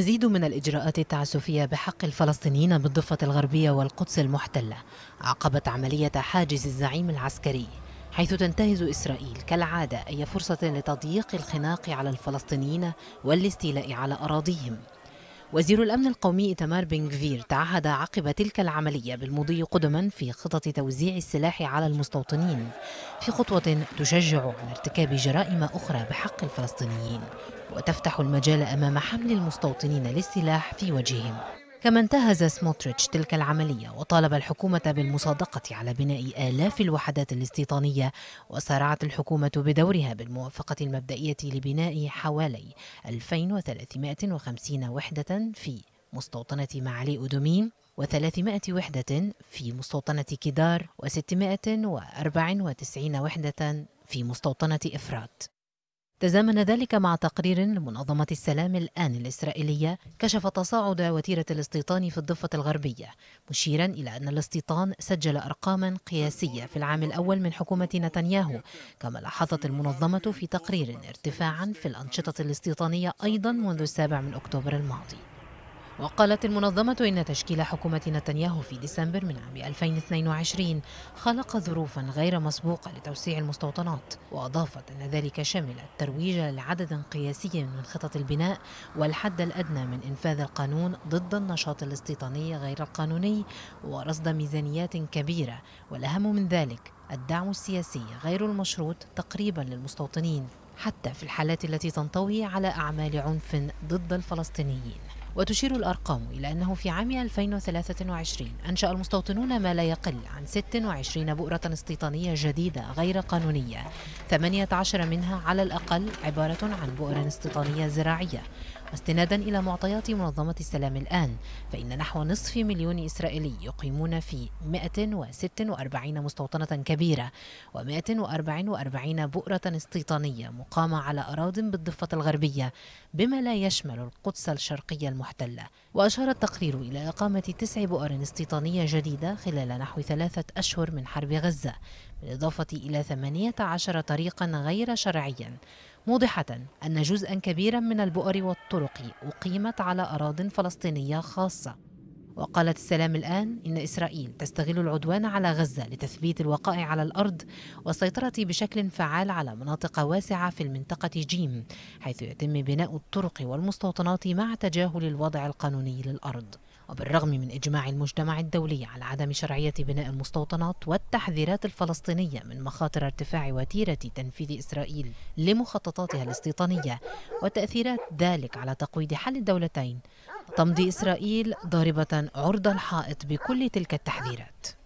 مزيد من الإجراءات التعسفية بحق الفلسطينيين بالضفة الغربية والقدس المحتلة عقبت عملية حاجز الزعيم العسكري حيث تنتهز إسرائيل كالعادة أي فرصة لتضييق الخناق على الفلسطينيين والاستيلاء على أراضيهم وزير الأمن القومي إتمار بن جفير تعهد عقب تلك العملية بالمضي قدما في خطط توزيع السلاح على المستوطنين في خطوة تشجع على ارتكاب جرائم أخرى بحق الفلسطينيين وتفتح المجال أمام حمل المستوطنين للسلاح في وجههم كما انتهز سموتريتش تلك العملية وطالب الحكومة بالمصادقة على بناء آلاف الوحدات الاستيطانية وسارعت الحكومة بدورها بالموافقة المبدئية لبناء حوالي 2350 وحدة في مستوطنة معالي أدوميم و300 وحدة في مستوطنة كيدار و694 وحدة في مستوطنة إفرات تزامن ذلك مع تقرير لمنظمة السلام الآن الإسرائيلية كشف تصاعد وتيرة الاستيطان في الضفة الغربية مشيرا إلى أن الاستيطان سجل أرقاما قياسية في العام الأول من حكومة نتنياهو كما لاحظت المنظمة في تقرير ارتفاعا في الأنشطة الاستيطانية أيضا منذ السابع من أكتوبر الماضي وقالت المنظمة إن تشكيل حكومة نتنياهو في ديسمبر من عام 2022 خلق ظروفا غير مسبوقة لتوسيع المستوطنات وأضافت أن ذلك شمل الترويج لعدد قياسي من خطط البناء والحد الأدنى من إنفاذ القانون ضد النشاط الاستيطاني غير القانوني ورصد ميزانيات كبيرة والأهم من ذلك الدعم السياسي غير المشروط تقريبا للمستوطنين حتى في الحالات التي تنطوي على أعمال عنف ضد الفلسطينيين وتشير الأرقام إلى أنه في عام 2023 أنشأ المستوطنون ما لا يقل عن 26 بؤرة استيطانية جديدة غير قانونية 18 منها على الأقل عبارة عن بؤر استيطانية زراعية واستنادا إلى معطيات منظمة السلام الآن فإن نحو نصف مليون إسرائيلي يقيمون في 146 مستوطنة كبيرة و144 بؤرة استيطانية مقامة على أراضٍ بالضفة الغربية بما لا يشمل القدس الشرقية المحتلة وأشار التقرير إلى إقامة تسع بؤر استيطانية جديدة خلال نحو ثلاثة أشهر من حرب غزة بالإضافة إلى 18 طريقا غير شرعيا موضحة أن جزءا كبيرا من البؤر والطرق أقيمت على أراض فلسطينية خاصة وقالت السلام الآن إن إسرائيل تستغل العدوان على غزة لتثبيت الوقائع على الأرض والسيطرة بشكل فعال على مناطق واسعة في المنطقة جيم حيث يتم بناء الطرق والمستوطنات مع تجاهل الوضع القانوني للأرض وبالرغم من إجماع المجتمع الدولي على عدم شرعية بناء المستوطنات والتحذيرات الفلسطينية من مخاطر ارتفاع وتيرة تنفيذ إسرائيل لمخططاتها الاستيطانية وتأثيرات ذلك على تقويض حل الدولتين تمضي إسرائيل ضاربة عرض الحائط بكل تلك التحذيرات